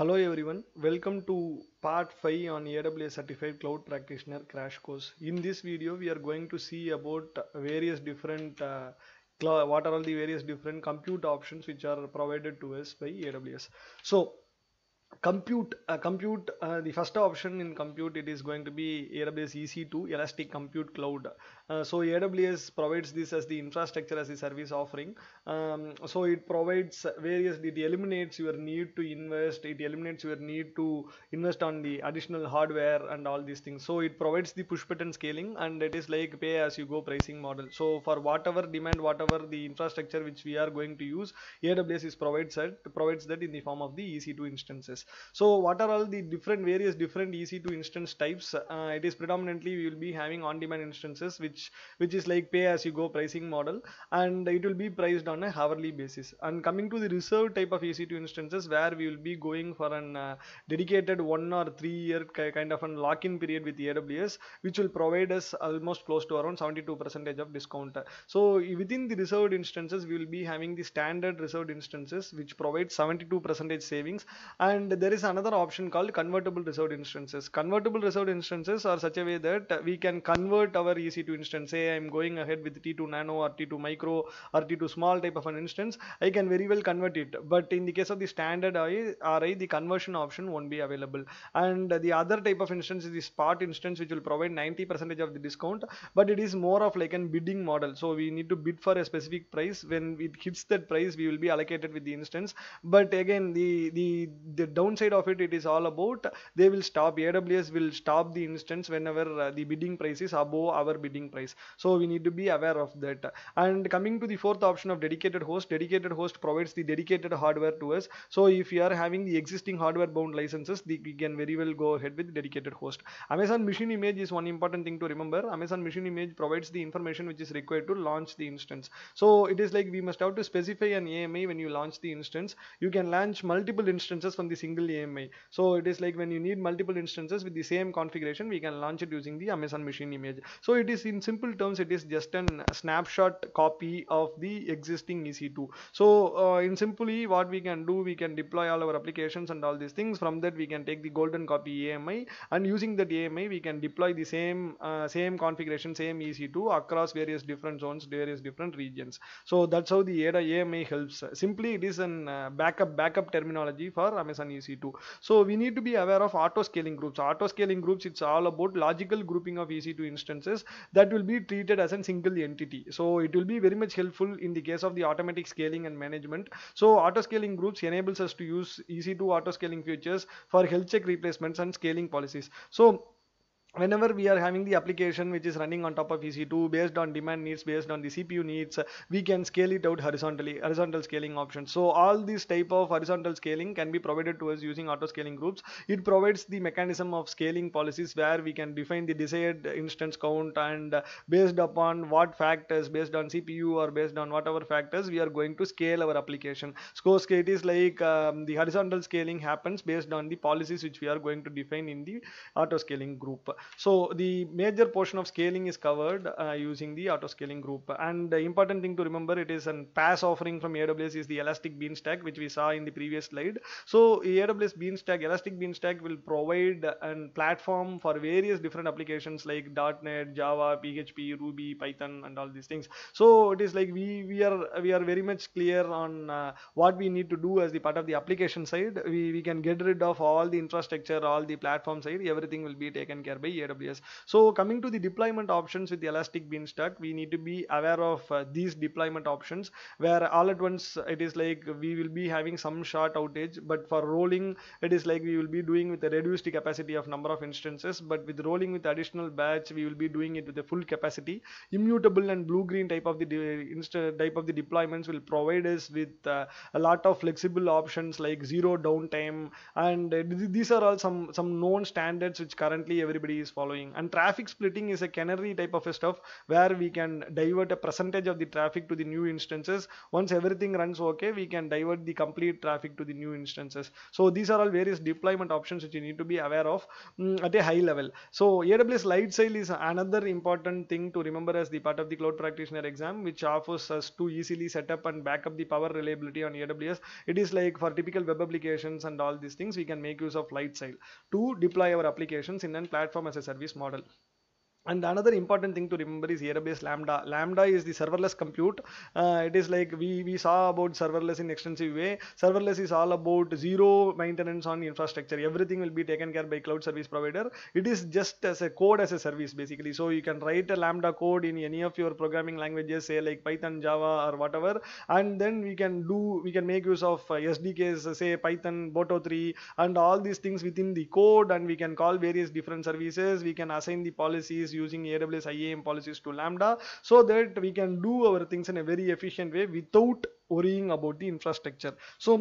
Hello everyone, welcome to part 5 on AWS Certified Cloud Practitioner Crash Course. In this video we are going to see about various different uh, what are all the various different compute options which are provided to us by AWS. So compute uh, compute uh, the first option in compute it is going to be AWS EC2 Elastic Compute Cloud uh, so AWS provides this as the infrastructure as a service offering. Um, so it provides various, it eliminates your need to invest, it eliminates your need to invest on the additional hardware and all these things. So it provides the push button scaling and it is like pay as you go pricing model. So for whatever demand, whatever the infrastructure which we are going to use, AWS is provides that, provides that in the form of the EC2 instances. So what are all the different various different EC2 instance types? Uh, it is predominantly we will be having on-demand instances which which which is like pay as you go pricing model and it will be priced on a hourly basis and coming to the reserved type of EC2 instances where we will be going for an uh, dedicated one or three year kind of an lock-in period with AWS which will provide us almost close to around 72 percentage of discount so within the reserved instances we will be having the standard reserved instances which provide 72 percentage savings and there is another option called convertible reserved instances convertible reserved instances are such a way that we can convert our EC2 instances instance say I'm going ahead with T2 nano or T2 micro or T2 small type of an instance I can very well convert it but in the case of the standard RI the conversion option won't be available and the other type of instance is the spot instance which will provide 90% of the discount but it is more of like a bidding model so we need to bid for a specific price when it hits that price we will be allocated with the instance but again the the the downside of it it is all about they will stop AWS will stop the instance whenever uh, the bidding price is above our bidding price price so we need to be aware of that and coming to the fourth option of dedicated host dedicated host provides the dedicated hardware to us so if you are having the existing hardware bound licenses the, we can very well go ahead with dedicated host amazon machine image is one important thing to remember amazon machine image provides the information which is required to launch the instance so it is like we must have to specify an AMI when you launch the instance you can launch multiple instances from the single AMI so it is like when you need multiple instances with the same configuration we can launch it using the Amazon machine image so it is in in simple terms it is just an snapshot copy of the existing EC2 so uh, in simply what we can do we can deploy all our applications and all these things from that we can take the golden copy AMI and using that AMI we can deploy the same uh, same configuration same EC2 across various different zones various different regions so that's how the ADA AMI helps simply it is an uh, backup backup terminology for Amazon EC2 so we need to be aware of auto scaling groups auto scaling groups it's all about logical grouping of EC2 instances that that will be treated as a single entity. So it will be very much helpful in the case of the automatic scaling and management. So auto scaling groups enables us to use EC2 auto scaling features for health check replacements and scaling policies. So whenever we are having the application which is running on top of EC2 based on demand needs based on the CPU needs we can scale it out horizontally horizontal scaling options so all these type of horizontal scaling can be provided to us using auto scaling groups it provides the mechanism of scaling policies where we can define the desired instance count and uh, based upon what factors based on CPU or based on whatever factors we are going to scale our application so it is like um, the horizontal scaling happens based on the policies which we are going to define in the auto scaling group so the major portion of scaling is covered uh, using the auto scaling group and the important thing to remember it is an pass offering from AWS is the elastic beanstalk which we saw in the previous slide so AWS beanstalk elastic beanstalk will provide a platform for various different applications like .NET Java PHP Ruby Python and all these things so it is like we we are we are very much clear on uh, what we need to do as the part of the application side we, we can get rid of all the infrastructure all the platform side everything will be taken care by by AWS. So coming to the deployment options with Elastic Beanstalk, we need to be aware of uh, these deployment options where all at once it is like we will be having some short outage, but for rolling it is like we will be doing with a reduced capacity of number of instances, but with rolling with additional batch we will be doing it with the full capacity. Immutable and blue-green type of the type of the deployments will provide us with uh, a lot of flexible options like zero downtime and uh, these are all some some known standards which currently everybody is following and traffic splitting is a canary type of a stuff where we can divert a percentage of the traffic to the new instances once everything runs okay we can divert the complete traffic to the new instances so these are all various deployment options which you need to be aware of um, at a high level so AWS Lightsail is another important thing to remember as the part of the cloud practitioner exam which offers us to easily set up and back up the power reliability on AWS it is like for typical web applications and all these things we can make use of Lightsail to deploy our applications in a platform as a service model and another important thing to remember is base Lambda. Lambda is the serverless compute. Uh, it is like we, we saw about serverless in extensive way. Serverless is all about zero maintenance on infrastructure. Everything will be taken care by cloud service provider. It is just as a code as a service basically. So you can write a Lambda code in any of your programming languages, say like Python, Java or whatever. And then we can do, we can make use of uh, SDKs, say Python, Boto3 and all these things within the code and we can call various different services. We can assign the policies using AWS IAM policies to Lambda so that we can do our things in a very efficient way without worrying about the infrastructure. So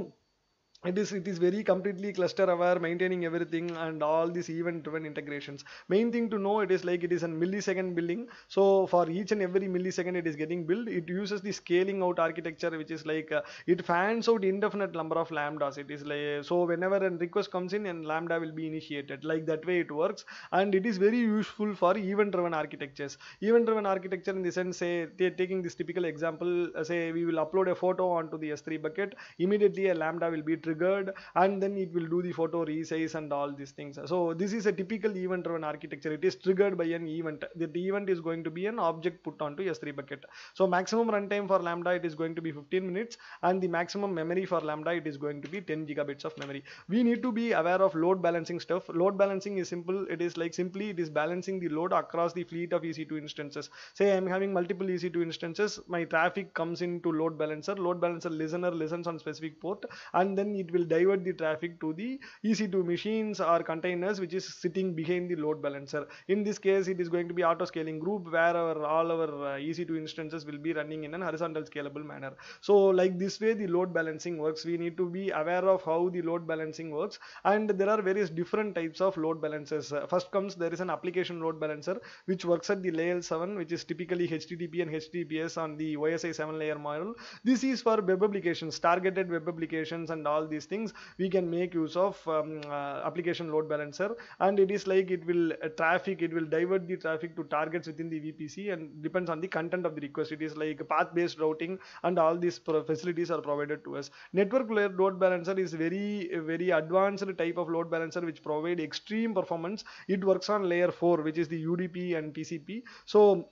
it is it is very completely cluster aware maintaining everything and all these event driven integrations main thing to know it is like it is a millisecond building so for each and every millisecond it is getting built it uses the scaling out architecture which is like uh, it fans out indefinite number of lambdas it is like so whenever a request comes in and lambda will be initiated like that way it works and it is very useful for event driven architectures event driven architecture in the sense say taking this typical example uh, say we will upload a photo onto the s3 bucket immediately a lambda will be triggered and then it will do the photo resize and all these things so this is a typical event driven architecture it is triggered by an event the event is going to be an object put onto s3 bucket so maximum runtime for lambda it is going to be 15 minutes and the maximum memory for lambda it is going to be 10 gigabits of memory we need to be aware of load balancing stuff load balancing is simple it is like simply it is balancing the load across the fleet of ec2 instances say i'm having multiple ec2 instances my traffic comes into load balancer load balancer listener listens on specific port and then it will divert the traffic to the EC2 machines or containers which is sitting behind the load balancer. In this case, it is going to be auto scaling group where our, all our uh, EC2 instances will be running in an horizontal scalable manner. So like this way the load balancing works. We need to be aware of how the load balancing works and there are various different types of load balancers. Uh, first comes there is an application load balancer which works at the layer 7 which is typically HTTP and HTTPS on the OSI 7 layer model. This is for web applications, targeted web applications and all these things we can make use of um, uh, application load balancer and it is like it will uh, traffic it will divert the traffic to targets within the VPC and depends on the content of the request it is like path based routing and all these facilities are provided to us network layer load balancer is very very advanced type of load balancer which provide extreme performance it works on layer 4 which is the UDP and TCP so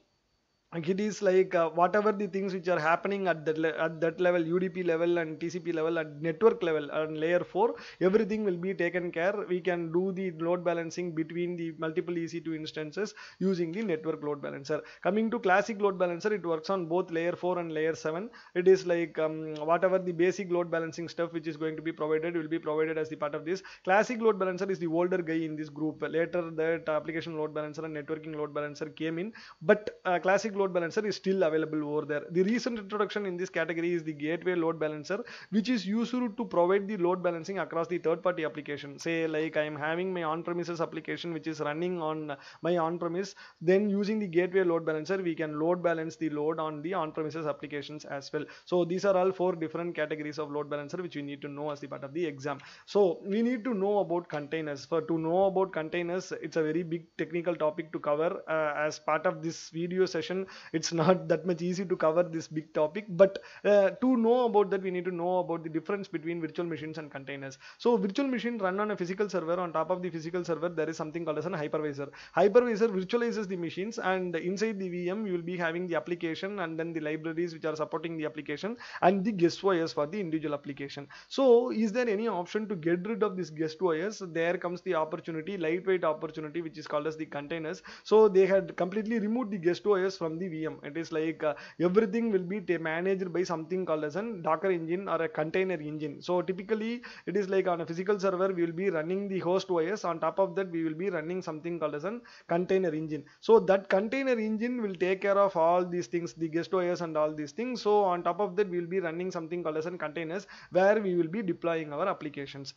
it is like uh, whatever the things which are happening at that at that level udp level and tcp level and network level and layer 4 everything will be taken care we can do the load balancing between the multiple ec2 instances using the network load balancer coming to classic load balancer it works on both layer 4 and layer 7 it is like um, whatever the basic load balancing stuff which is going to be provided will be provided as the part of this classic load balancer is the older guy in this group later that application load balancer and networking load balancer came in but uh, classic load balancer is still available over there. The recent introduction in this category is the gateway load balancer which is used to provide the load balancing across the third party application. Say like I am having my on-premises application which is running on my on-premise then using the gateway load balancer we can load balance the load on the on-premises applications as well. So these are all four different categories of load balancer which we need to know as the part of the exam. So we need to know about containers. For to know about containers it's a very big technical topic to cover uh, as part of this video session it's not that much easy to cover this big topic but uh, to know about that we need to know about the difference between virtual machines and containers so virtual machine run on a physical server on top of the physical server there is something called as an hypervisor hypervisor virtualizes the machines and inside the vm you will be having the application and then the libraries which are supporting the application and the guest OS for the individual application so is there any option to get rid of this guest OS there comes the opportunity lightweight opportunity which is called as the containers so they had completely removed the guest OS from the VM. It is like uh, everything will be managed by something called as an Docker engine or a container engine. So typically it is like on a physical server we will be running the host OS. On top of that we will be running something called as an container engine. So that container engine will take care of all these things, the guest OS and all these things. So on top of that we will be running something called as an containers where we will be deploying our applications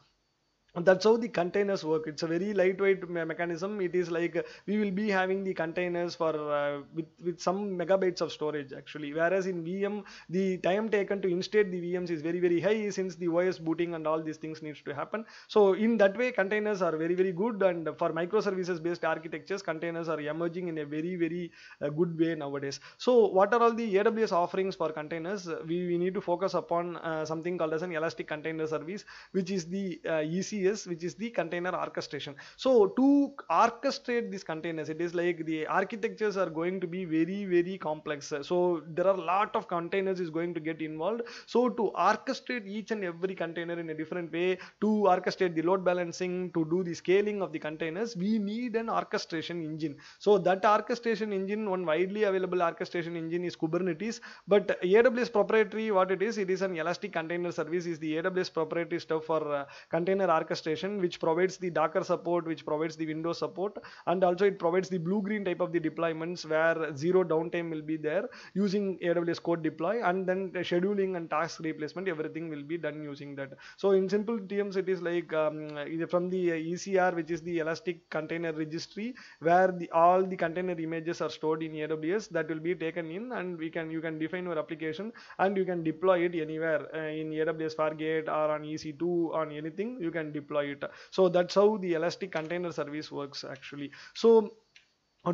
that's how the containers work it's a very lightweight me mechanism it is like uh, we will be having the containers for uh, with, with some megabytes of storage actually whereas in vm the time taken to instate the vms is very very high since the os booting and all these things needs to happen so in that way containers are very very good and for microservices based architectures containers are emerging in a very very uh, good way nowadays so what are all the aws offerings for containers we, we need to focus upon uh, something called as an elastic container service which is the uh, EC CCS which is the container orchestration. So to orchestrate these containers it is like the architectures are going to be very very complex. So there are lot of containers is going to get involved. So to orchestrate each and every container in a different way to orchestrate the load balancing to do the scaling of the containers we need an orchestration engine. So that orchestration engine one widely available orchestration engine is Kubernetes but AWS proprietary what it is it is an elastic container service is the AWS proprietary stuff for uh, container orchestration orchestration which provides the Docker support, which provides the Windows support and also it provides the blue-green type of the deployments where zero downtime will be there using AWS code deploy and then the scheduling and task replacement everything will be done using that. So in simple terms it is like um, from the ECR which is the Elastic Container Registry where the, all the container images are stored in AWS that will be taken in and we can you can define your application and you can deploy it anywhere uh, in AWS Fargate or on EC2 on anything you can deploy it so that's how the elastic container service works actually so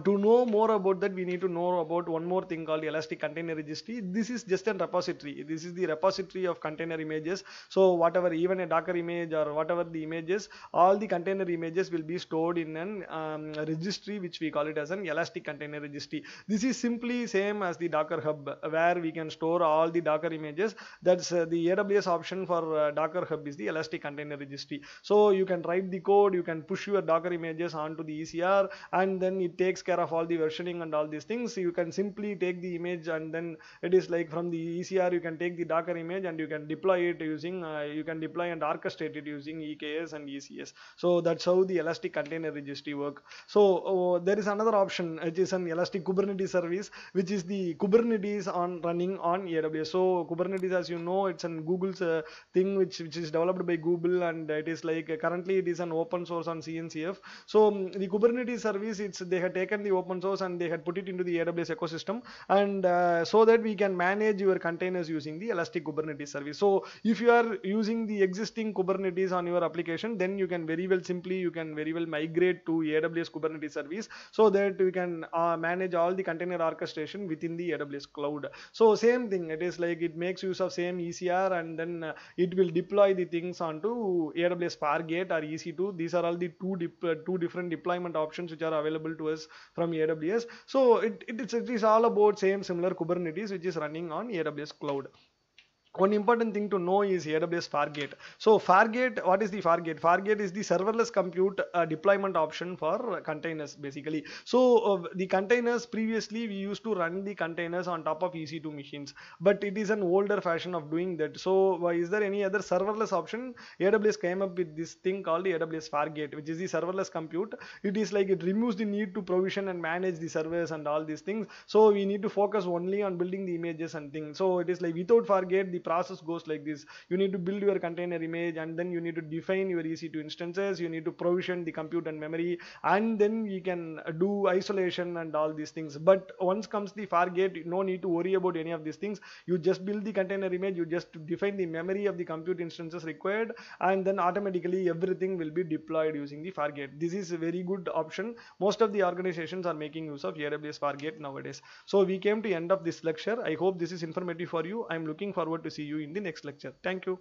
to know more about that we need to know about one more thing called elastic container registry this is just a repository this is the repository of container images so whatever even a docker image or whatever the images all the container images will be stored in an um, registry which we call it as an elastic container registry this is simply same as the docker hub where we can store all the docker images that's uh, the aws option for uh, docker hub is the elastic container registry so you can write the code you can push your docker images onto the ecr and then it takes takes care of all the versioning and all these things you can simply take the image and then it is like from the ECR you can take the Docker image and you can deploy it using uh, you can deploy and orchestrate it using EKS and ECS so that's how the Elastic Container Registry work so uh, there is another option which is an Elastic Kubernetes service which is the Kubernetes on running on AWS so Kubernetes as you know it's an Google's uh, thing which which is developed by Google and it is like uh, currently it is an open source on CNCF so um, the Kubernetes service it's they have taken taken the open source and they had put it into the AWS ecosystem and uh, so that we can manage your containers using the Elastic Kubernetes service. So if you are using the existing Kubernetes on your application, then you can very well simply, you can very well migrate to AWS Kubernetes service so that you can uh, manage all the container orchestration within the AWS cloud. So same thing, it is like it makes use of same ECR and then uh, it will deploy the things onto AWS Fargate or EC2. These are all the two, dip, uh, two different deployment options which are available to us from AWS. So it, it, it's, it is all about same similar Kubernetes which is running on AWS cloud one important thing to know is AWS Fargate. So Fargate, what is the Fargate? Fargate is the serverless compute uh, deployment option for containers basically. So uh, the containers previously we used to run the containers on top of EC2 machines, but it is an older fashion of doing that. So uh, is there any other serverless option? AWS came up with this thing called the AWS Fargate, which is the serverless compute. It is like it removes the need to provision and manage the servers and all these things. So we need to focus only on building the images and things. So it is like without Fargate the process goes like this you need to build your container image and then you need to define your ec2 instances you need to provision the compute and memory and then you can do isolation and all these things but once comes the fargate no need to worry about any of these things you just build the container image you just define the memory of the compute instances required and then automatically everything will be deployed using the fargate this is a very good option most of the organizations are making use of AWS fargate nowadays so we came to end of this lecture i hope this is informative for you i am looking forward to see you in the next lecture. Thank you.